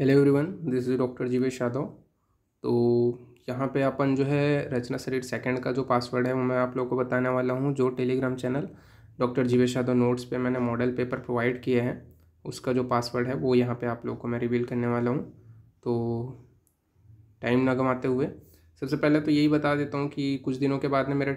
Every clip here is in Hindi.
hello everyone this is doctor Jeevesh Yadav तो यहाँ पे अपन जो है रचना शरीर सेकंड का जो पासवर्ड है वो मैं आप लोगों को बताने वाला हूँ जो telegram channel doctor Jeevesh Yadav notes पे मैंने मॉडल पेपर प्रोवाइड किए हैं उसका जो पासवर्ड है वो यहाँ पे आप लोगों को मैं रिवील करने वाला हूँ तो टाइम ना गंवाते हुए सबसे पहले तो यही बता देता हूँ कि कुछ दिनों के बाद में मेरा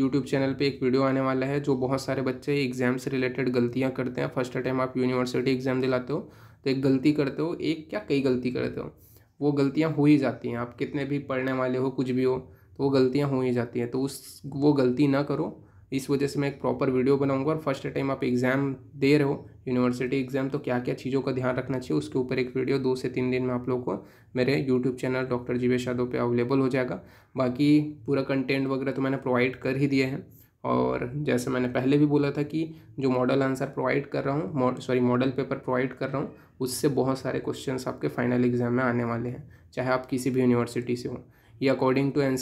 यूट्यूब चैनल पे एक वीडियो आने वाला है जो बहुत सारे बच्चे एग्ज़ाम से रिलेटेड गलतियाँ करते हैं फर्स्ट टाइम आप यूनिवर्सिटी एग्ज़ाम दिलाते हो तो एक गलती करते हो एक क्या कई गलती करते हो वो गलतियाँ हो ही जाती हैं आप कितने भी पढ़ने वाले हो कुछ भी हो तो वो गलतियाँ हो ही जाती हैं तो उस वो गलती ना करो इस वजह से मैं एक प्रॉपर वीडियो बनाऊंगा और फर्स्ट टाइम आप एग्ज़ाम दे रहे हो यूनिवर्सिटी एग्ज़ाम तो क्या क्या चीज़ों का ध्यान रखना चाहिए उसके ऊपर एक वीडियो दो से तीन दिन में आप लोगों को मेरे YouTube channel doctor Jeevesh Yadav पर अवेलेबल हो जाएगा बाकी पूरा कंटेंट वगैरह तो मैंने प्रोवाइड कर ही दिए हैं और जैसे मैंने पहले भी बोला था कि जो मॉडल आंसर प्रोवाइड कर रहा हूँ सॉरी मॉडल पेपर प्रोवाइड कर रहा हूँ उससे बहुत सारे क्वेश्चन आपके फाइनल एग्जाम में आने वाले हैं चाहे आप किसी भी यूनिवर्सिटी से हों ये अकॉर्डिंग टू एन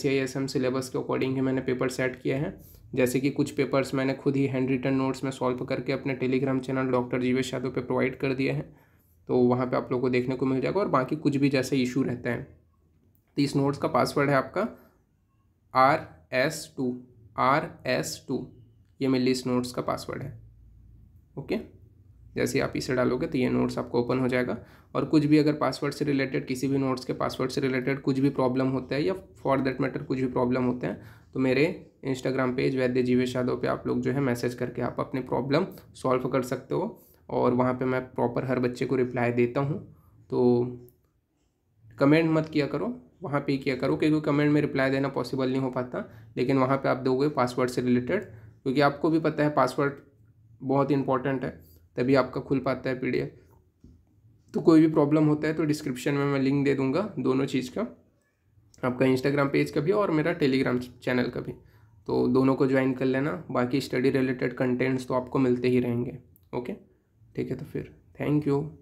सिलेबस के अकॉर्डिंग ही मैंने पेपर सेट किया है जैसे कि कुछ पेपर्स मैंने खुद ही हैंड रिटन नोट्स में सॉल्व करके अपने telegram channel doctor Jeevesh Yadav पे प्रोवाइड कर दिए हैं तो वहाँ पे आप लोगों को देखने को मिल जाएगा और बाकी कुछ भी जैसे इशू रहते हैं तो इस नोट्स का पासवर्ड है आपका R S two R S two ये मेरे लिए इस नोट्स का पासवर्ड है ओके जैसे आप इसे डालोगे तो ये नोट्स आपको ओपन हो जाएगा और कुछ भी अगर पासवर्ड से रिलेटेड किसी भी नोट्स के पासवर्ड से रिलेटेड कुछ भी प्रॉब्लम होता है या फॉर दैट मैटर कुछ भी प्रॉब्लम होते हैं तो मेरे इंस्टाग्राम पेज वैद्य जीवेश यादव पर आप लोग जो है मैसेज करके आप अपनी प्रॉब्लम सॉल्व कर सकते हो और वहाँ पर मैं प्रॉपर हर बच्चे को रिप्लाई देता हूँ तो कमेंट मत किया करो वहाँ पे किया करो क्योंकि कमेंट में रिप्लाई देना पॉसिबल नहीं हो पाता लेकिन वहाँ पे आप दोगे पासवर्ड से रिलेटेड क्योंकि आपको भी पता है पासवर्ड बहुत इंपॉर्टेंट है तभी आपका खुल पाता है पी तो कोई भी प्रॉब्लम होता है तो डिस्क्रिप्शन में मैं लिंक दे दूँगा दोनों चीज़ का आपका इंस्टाग्राम पेज का भी और मेरा टेलीग्राम चैनल का भी तो दोनों को ज्वाइन कर लेना बाकी स्टडी रिलेटेड कंटेंट्स तो आपको मिलते ही रहेंगे ओके ठीक है तो फिर थैंक यू